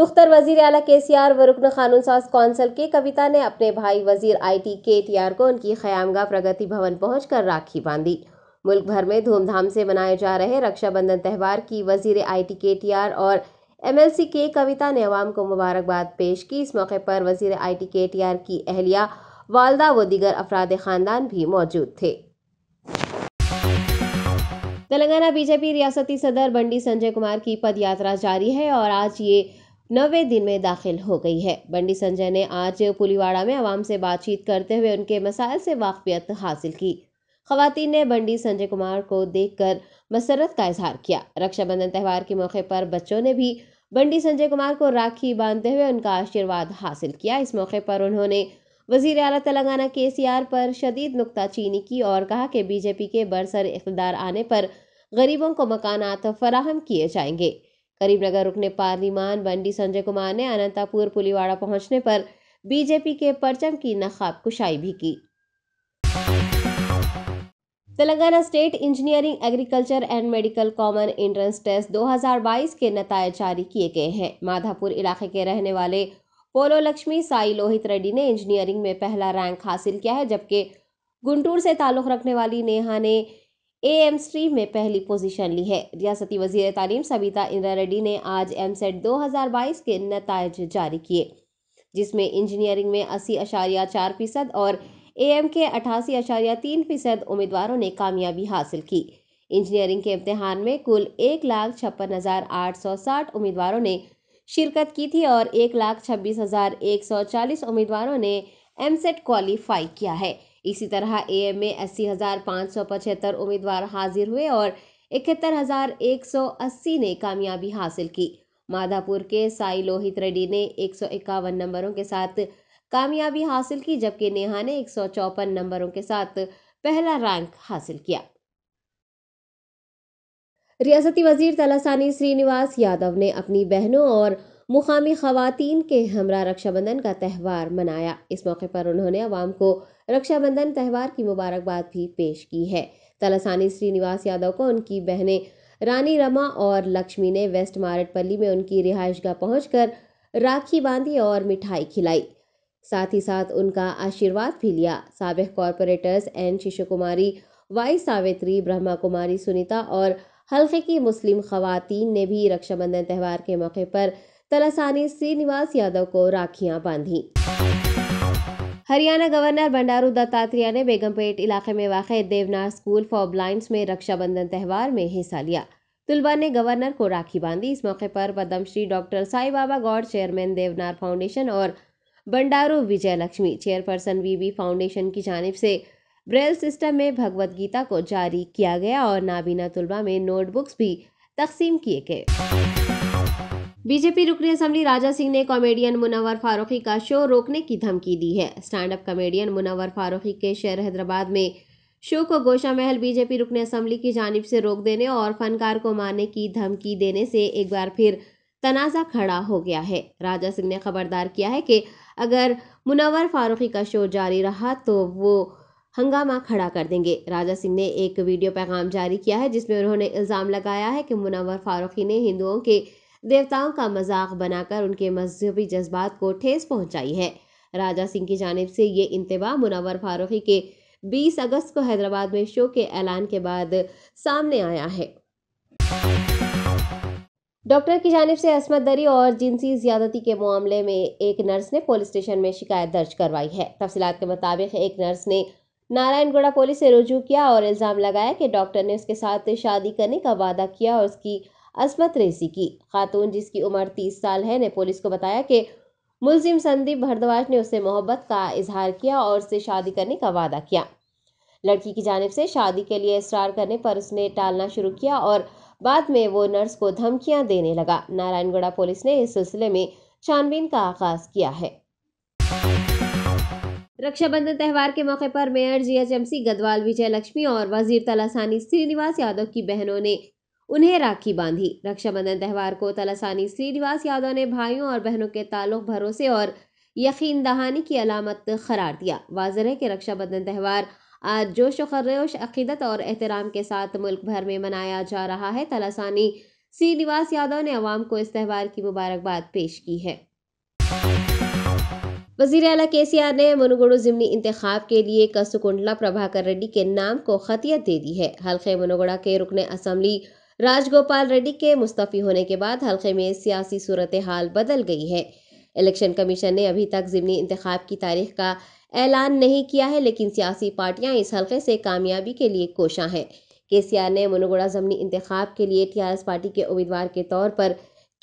दुख्तर वजीर अला के सी आर व रुकन खानून साज कौंसल के कविता ने अपने भाई वजीर I T K T R को उनकी खयामगा प्रगति भवन पहुँच कर राखी बांधी मुल्क भर में धूमधाम से मनाए जा रहे रक्षाबंधन त्यौहार की वजीर I T K T R और एम एल सी के कविता ने अवाम को मुबारकबाद पेश की इस मौके पर वजीर I T K T R की अहलिया वालदा व दीगर अफराद खानदान भी मौजूद थे तेलंगाना बीजेपी रियासती सदर बंडी संजय कुमार की पदयात्रा जारी है और आज ये नवे दिन में दाखिल हो गई है बंडी संजय ने आज पुलीवाड़ा में आवाम से बातचीत करते हुए उनके मसाइल से वाकफियत हासिल की खातन ने बंडी संजय कुमार को देखकर मसरत का इजहार किया रक्षाबंधन त्यौहार के मौके पर बच्चों ने भी बंडी संजय कुमार को राखी बांधते हुए उनका आशीर्वाद हासिल किया इस मौके पर उन्होंने वजीर अला तेलंगाना के सी आर पर शदीद नुकताचीनी की और कहा कि बीजेपी के बरसर इकदार आने पर गरीबों को मकान फराहम किए जाएंगे करीमनगर रुकने पार्लीमान बंडी संजय कुमार ने अनंतापुर पुलीवाड़ा पहुंचने पर बीजेपी के परचम की नकाब कुशाई भी की Telangana state engineering agriculture and medical common entrance test 2022 के नतज जारी किए गए हैं माधापुर इलाके के रहने वाले पोलो लक्ष्मी साई लोहित रेड्डी ने इंजीनियरिंग में पहला रैंक हासिल किया है जबकि गुंटूर से ताल्लुक रखने वाली नेहा ने ए एम स्ट्रीम में पहली पोजीशन ली है रियासती वजीर तालीम सबिता इंदिरा रेड्डी ने आज एम सेट दो हज़ार बाईस के नतज जारी किए जिसमें इंजीनियरिंग में अस्सी अशारिया चार फीसद और ए एम के अठासी अशारिया तीन फीसद उम्मीदवारों ने कामयाबी हासिल की इंजीनियरिंग के इम्तहान में कुल एक लाख छप्पन हज़ार आठ सौ साठ उम्मीदवारों ने शिरकत की थी और एक लाख छब्बीस हज़ार एक सौ चालीस उम्मीदवारों ने एम सेट क्वालिफाई किया है इसी तरह ए एम में अस्सी हज़ार पाँच सौ पचहत्तर उम्मीदवार हाजिर हुए और इकहत्तर हज़ार एक सौ अस्सी ने कामयाबी हासिल की माधापुर के साई लोहित रेड्डी ने एक सौ इक्यावन नंबरों के साथ कामयाबी हासिल की जबकि नेहा ने एक सौ चौपन नंबरों के साथ पहला रैंक हासिल किया रियासती वजीर तलासानी श्रीनिवास यादव ने अपनी बहनों और मुकामी खातन के हमरा रक्षाबंधन का त्यौहार मनाया इस मौके पर उन्होंने अवाम को रक्षाबंधन त्यौहार की मुबारकबाद भी पेश की है तलासानी श्रीनिवास यादव को उनकी बहनें रानी रमा और लक्ष्मी ने वेस्ट मार्टपल्ली में उनकी रिहाइशगाह पहुंचकर राखी बांधी और मिठाई खिलाई साथ ही साथ उनका आशीर्वाद भी लिया सबक corporators N Shishu Kumari Y Savitri Brahma Kumari Sunitha और हल्के की मुस्लिम खवतिन ने भी रक्षाबंधन त्यौहार के मौके पर तलासानी श्रीनिवास यादव को राखियां बांधी हरियाणा गवर्नर बंडारू दत्तात्रेय ने बेगमपेट इलाके में वाक़ देवनाथ स्कूल फॉर ब्लाइंड में रक्षाबंधन त्यौहार में हिस्सा लिया तुलबा ने गवर्नर को राखी बांधी इस मौके पर Padmashri doctor Sai Baba Goud chairman Devnar foundation और Bandaru Vijaya Lakshmi chairperson VB foundation की जानब से ब्रेल सिस्टम में भगवत गीता को जारी किया गया और नाबीना तुलबा में नोटबुक्स भी तकसीम किए गए बीजेपी रुकनी असम्बली राजा सिंह ने कॉमेडियन मुनवर फारूकी का शो रोकने की धमकी दी है stand up comedian Munawar Faruqui के शहर हैदराबाद में शो को गोशा महल बीजेपी रुकन असम्बली की जानब से रोक देने और फनकार को मारने की धमकी देने से एक बार फिर तनाज़ा खड़ा हो गया है राजा सिंह ने खबरदार किया है कि अगर मुनवर फारूकी का शो जारी रहा तो वो हंगामा खड़ा कर देंगे राजा सिंह ने एक वीडियो पैगाम जारी किया है जिसमें उन्होंने इल्ज़ाम लगाया है कि मुनवर फारूकी ने हिंदुओं के देवताओं का मजाक बनाकर उनके मजहबी जज्बात को ठेस पहुंचाई है राजा सिंह की जानब से ये इंतबाह मुनावर फारूकी के 20 अगस्त को हैदराबाद में शो के ऐलान के बाद सामने आया है डॉक्टर की जानब से असमत दरी और जिनसी ज्यादती के मामले में एक नर्स ने पुलिस स्टेशन में शिकायत दर्ज करवाई है तफसीत के मुताबिक एक नर्स ने नारायणगढ़ा पुलिस से रुजू किया और इल्ज़ाम लगाया कि डॉक्टर ने उसके साथ शादी करने का वादा किया और उसकी असमत रेसी की खातून जिसकी उम्र तीस साल है ने पुलिस को बताया कि मुलजिम संदीप भरद्वाज ने उससे मोहब्बत का इजहार किया और उससे शादी करने का वादा किया लड़की की जानब से शादी के लिए इसरार करने पर उसने टालना शुरू किया और बाद में वो नर्स को धमकियां देने लगा नारायणगढ़ा पुलिस ने इस सिलसिले में छानबीन का आगाज किया है रक्षाबंधन त्यौहार के मौके पर मेयर जीएचएमसी गदवाल विजय लक्ष्मी और वजीर तलासानी श्रीनिवास यादव की बहनों ने उन्हें राखी बांधी रक्षाबंधन त्यौहार को तलासानी श्रीनिवास यादव ने भाइयों और बहनों के ताल्लुक भरोसे और यकीन दहानी की अलामत करार दिया वाजर है कि रक्षाबंधन त्यौहार आज जोश खरोश अकीदत और एहतराम के साथ मुल्क भर में मनाया जा रहा है तलासानी श्रीनिवास यादव ने अवाम को इस त्यौहार की मुबारकबाद पेश की है वजीर अला के सी आर ने मनुगुड़ जिमनी इंतखब के लिए कसुकुंडला प्रभाकर रेड्डी के नाम को खतियत दे दी है हल्के मनुगुड़ा के रुकने असम्बली राजगोपाल रेड्डी के मुस्तफ़ी होने के बाद हल्के में सियासी सूरत हाल बदल गई है इलेक्शन कमीशन ने अभी तक ज़िमनी इंतखब की तारीख का ऐलान नहीं किया है लेकिन सियासी पार्टियां इस हलके से कामयाबी के लिए कोशा हैं के सी आर ने मुनुगुड़ा ज़मनी इंतखब के लिए टी आर एस पार्टी के उम्मीदवार के तौर पर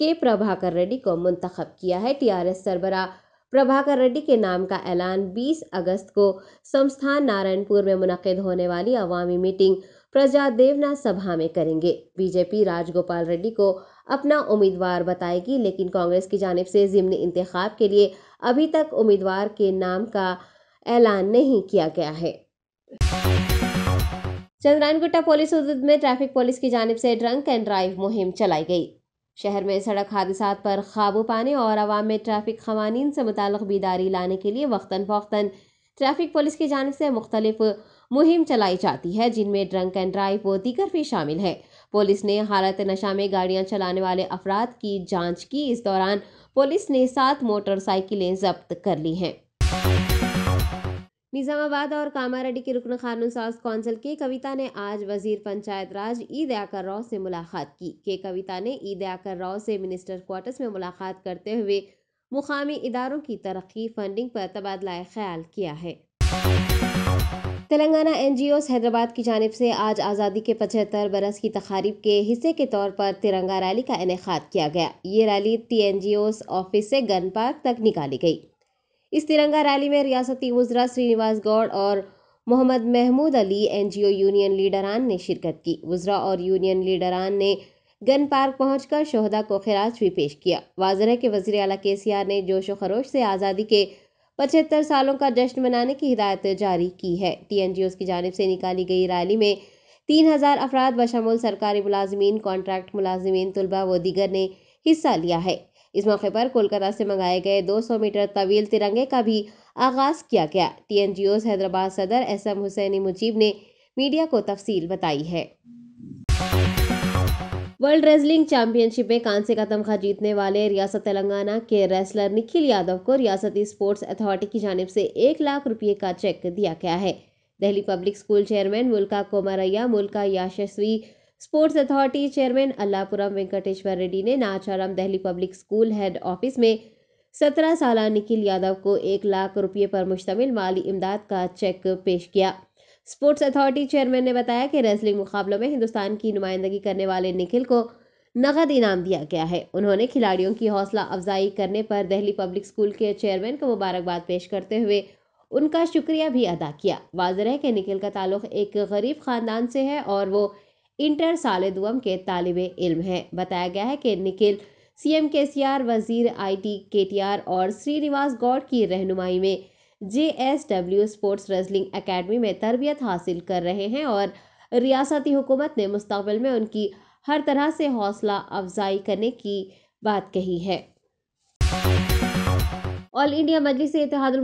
के प्रभाकर रेड्डी को मंतखब किया है टी आर एस सरबरा प्रभाकर रेड्डी के नाम का ऐलान 20 अगस्त को संस्थान नारायणपुर में मुनद होने वाली अवामी मीटिंग प्रजा देवना सभा में करेंगे बीजेपी राजगोपाल रेड्डी को अपना उम्मीदवार बताएगी लेकिन कांग्रेस की जानब से जिम्न इंतखाब के लिए अभी तक उम्मीदवार के नाम का ऐलान नहीं किया गया है चंद्रायनगुट्टा पुलिस उद्योग में ट्रैफिक पुलिस की जानब से ड्रंक एंड ड्राइव मुहिम चलाई गई शहर में सड़क हादसा पर काबू पाने और आवाम में ट्रैफिक कवानीन से मुतल बीदारी लाने के लिए वक्ता फ़ौता ट्रैफिक पुलिस की जानब से मुख्तलिफ मुहिम चलाई जाती है जिनमें ड्रंक एंड ड्राइव व दीगर भी शामिल है पुलिस ने हालत नशा में गाड़ियां चलाने वाले अफराद की जांच की इस दौरान पुलिस ने सात मोटरसाइकिलें जब्त कर ली हैं निजामाबाद और कामारेडी के रुकन खानून साज कौंसिल के कविता ने आज वजीर पंचायत राज ईद आकर राव से मुलाकात की के कविता ने ईद आकर राव से मिनिस्टर क्वार्टर्स में मुलाकात करते हुए मुकामी इदारों की तरक्की फंडिंग पर तबादला ख्याल किया है तेलंगाना एनजीओस हैदराबाद की जानब से आज आज़ादी के पचहत्तर बरस की तकारीब के हिस्से के तौर पर तिरंगा रैली का इनका किया गया ये रैली टी एनजीओस ऑफिस से गन पार्क तक निकाली गई इस तिरंगा रैली में रियासती वजरा श्रीनिवास गौड़ और मोहम्मद महमूद अली एनजीओ यूनियन लीडरान ने शिरकत की वजरा और यूनियन लीडरान ने गन पार्क पहुंचकर शहदा को खराज भी पेश किया वाजर के वजी अला के सी आर ने जोश खरोश से आज़ादी के पचहत्तर सालों का जश्न मनाने की हिदायत जारी की है टी की जानब से निकाली गई रैली में तीन हज़ार अफराद बशमुल सरकारी मुलाजमीन कॉन्ट्रैक्ट मुलाजमीन तलबा व दीगर ने हिस्सा लिया है इस मौके पर कोलकाता से मंगाए गए 200 मीटर तवील तिरंगे का भी आगाज किया गया टी एन जी हैदराबाद सदर एस एम हुसैनी मुजीब ने मीडिया को तफसील बताई है वर्ल्ड रेसलिंग चैंपियनशिप में कांस्य का तमखा जीतने वाले रियासत तेलंगाना के रेसलर निखिल यादव को रियासती स्पोर्ट्स अथॉरिटी की जानब से एक लाख रुपये का चेक दिया गया है Delhi public school chairman Mulka Komaraiah Mulka Yashasvi sports authority chairman Allapuram Venkateshwar Reddy ने Nacharam Delhi public school head office में सत्रह साल निखिल यादव को एक लाख रुपये पर मुश्तमिल माली इमदाद का चेक पेश किया स्पोर्ट्स अथॉरिटी चेयरमैन ने बताया कि रेसलिंग मुकाबलों में हिंदुस्तान की नुमाइंदगी करने वाले निखिल को नकद इनाम दिया गया है उन्होंने खिलाड़ियों की हौसला अफजाई करने पर दिल्ली पब्लिक स्कूल के चेयरमैन को मुबारकबाद पेश करते हुए उनका शुक्रिया भी अदा किया वाजर है कि निखिल का ताल्लुक एक गरीब ख़ानदान से है और वो इंटर साल के तालब इल्म है बताया गया है कि निखिल सी केसीआर वजीर टी आर और श्रीनिवास गौड़ की रहनुमाई में J S W sports wrestling academy में तरबियत हासिल कर रहे हैं और रियासती हुकूमत ने मुस्तबिल में उनकी हर तरह से हौसला अफजाई करने की बात कही है ऑल इंडिया मजलिस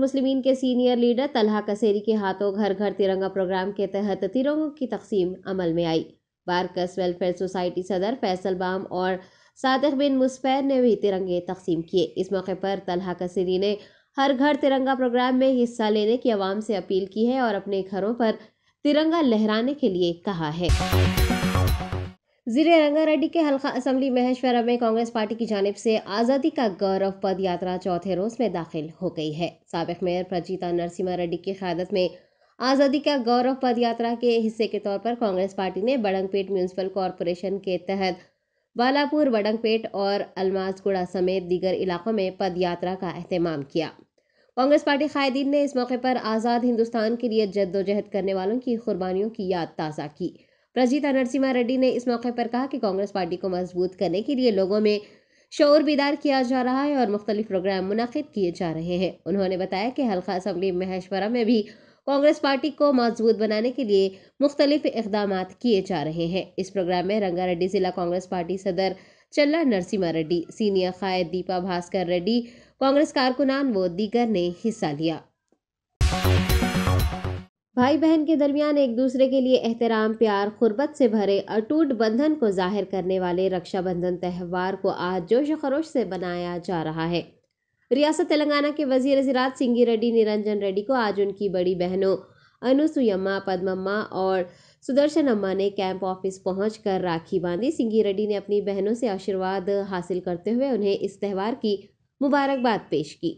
मुस्लिमीन के सीनियर लीडर तलहा कसेरी के हाथों घर घर तिरंगा प्रोग्राम के तहत तिरंगों की तकसीम अमल में आई बारकस वेलफेयर सोसाइटी सदर फैसल बाम और सादक बिन मुस्फैर ने भी तिरंगे तकसीम किए इस मौके पर तलहा कसेरी ने हर घर तिरंगा प्रोग्राम में हिस्सा लेने की आवाम से अपील की है और अपने घरों पर तिरंगा लहराने के लिए कहा है जिले रंगारेड्डी के हल्का असम्बली महेश्वरा में कांग्रेस पार्टी की जानब से आज़ादी का गौरव पद यात्रा चौथे रोज में दाखिल हो गई है सबक मेयर प्रजीता नरसिम्हा रेड्डी की क्यादत में आज़ादी का गौरव पद यात्रा के हिस्से के तौर पर कांग्रेस पार्टी ने बड़ंगपेट म्यूनसिपल कॉरपोरेशन के तहत बालापुर वडंगपेट और अलमासगुड़ा समेत दीगर इलाकों में पद यात्रा का अहतमाम किया कांग्रेस पार्टी कायदीन ने इस मौके पर आज़ाद हिंदुस्तान के लिए जद्दोजहद करने वालों की कुर्बानियों की याद ताज़ा की प्रजीता नरसिम्हा रेड्डी ने इस मौके पर कहा कि कांग्रेस पार्टी को मजबूत करने के लिए लोगों में शोर बीदार किया जा रहा है और मुख्तलिफ प्रोग्राम मुनद किए जा रहे हैं उन्होंने बताया कि हल्का असम्बली महेश्वरा में भी कांग्रेस पार्टी को मजबूत बनाने के लिए मुख्तलिफ इकदाम किए जा रहे हैं इस प्रोग्राम में रंगारेड्डी जिला कांग्रेस पार्टी सदर चल्ला नरसिम्हा रेड्डी सीनियर कायद दीपा भास्कर रेड्डी कांग्रेस कारकुनान व दीगर ने हिस्सा लिया भाई बहन के दरमियान एक दूसरे के लिए एहतराम प्यार खुरबत से भरे अटूट बंधन को जाहिर करने वाले रक्षाबंधन त्यौहार को आज जोश खरोश से बनाया जा रहा है रियासत तेलंगाना के वजीर ज़रात सिंगी रेड्डी निरंजन रेड्डी को आज उनकी बड़ी बहनों अनुसुयम्मा पद्मम्मा और सुदर्शन अम्मा ने कैंप ऑफिस कर राखी बांधी सिंगी रेड्डी ने अपनी बहनों से आशीर्वाद हासिल करते हुए उन्हें इस त्यौहार की मुबारकबाद पेश की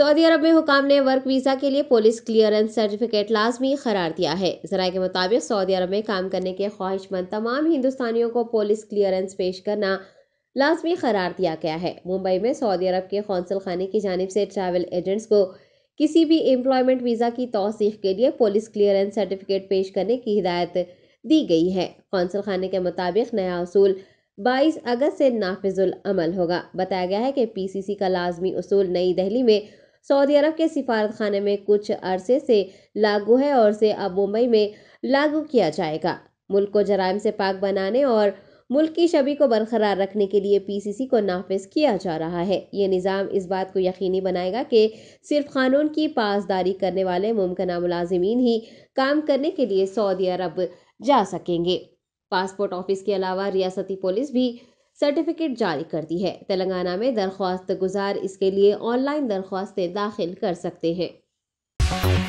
सऊदी अरब में हुकाम ने वर्क वीज़ा के लिए पुलिस क्लियरेंस सर्टिफिकेट लाजमी करार दिया है जरा के मुताबिक सऊदी अरब में काम करने के ख्वाहिशमंद तमाम हिंदुस्तानियों को पुलिस क्लियरेंस पेश करना लाजमी करार दिया गया है मुंबई में सऊदी अरब के कौंसल खाने की जानब से ट्रैवल एजेंट्स को किसी भी एम्प्लॉयमेंट वीज़ा की तोसीक के लिए पुलिस क्लियरेंस सर्टिफिकेट पेश करने की हिदायत दी गई है कौंसल खाने के मुताबिक नया असूल 22 अगस्त से नाफिजुल अमल होगा बताया गया है कि पीसीसी का लाजमी असूल नई दहली में सऊदी अरब के सिफारत खाने में कुछ अरसे से लागू है और से अब मुंबई में लागू किया जाएगा मुल्क को जराइम से पाक बनाने और मुल्क की छवि को बरकरार रखने के लिए पीसीसी को नाफिज किया जा रहा है ये निज़ाम इस बात को यकीनी बनाएगा कि सिर्फ कानून की पासदारी करने वाले मुमकिन मुलाजमीन ही काम करने के लिए सऊदी अरब जा सकेंगे पासपोर्ट ऑफिस के अलावा रियासती पुलिस भी सर्टिफिकेट जारी करती है तेलंगाना में दरख्वास्त गुजार इसके लिए ऑनलाइन दरख्वास्तें दाखिल कर सकते हैं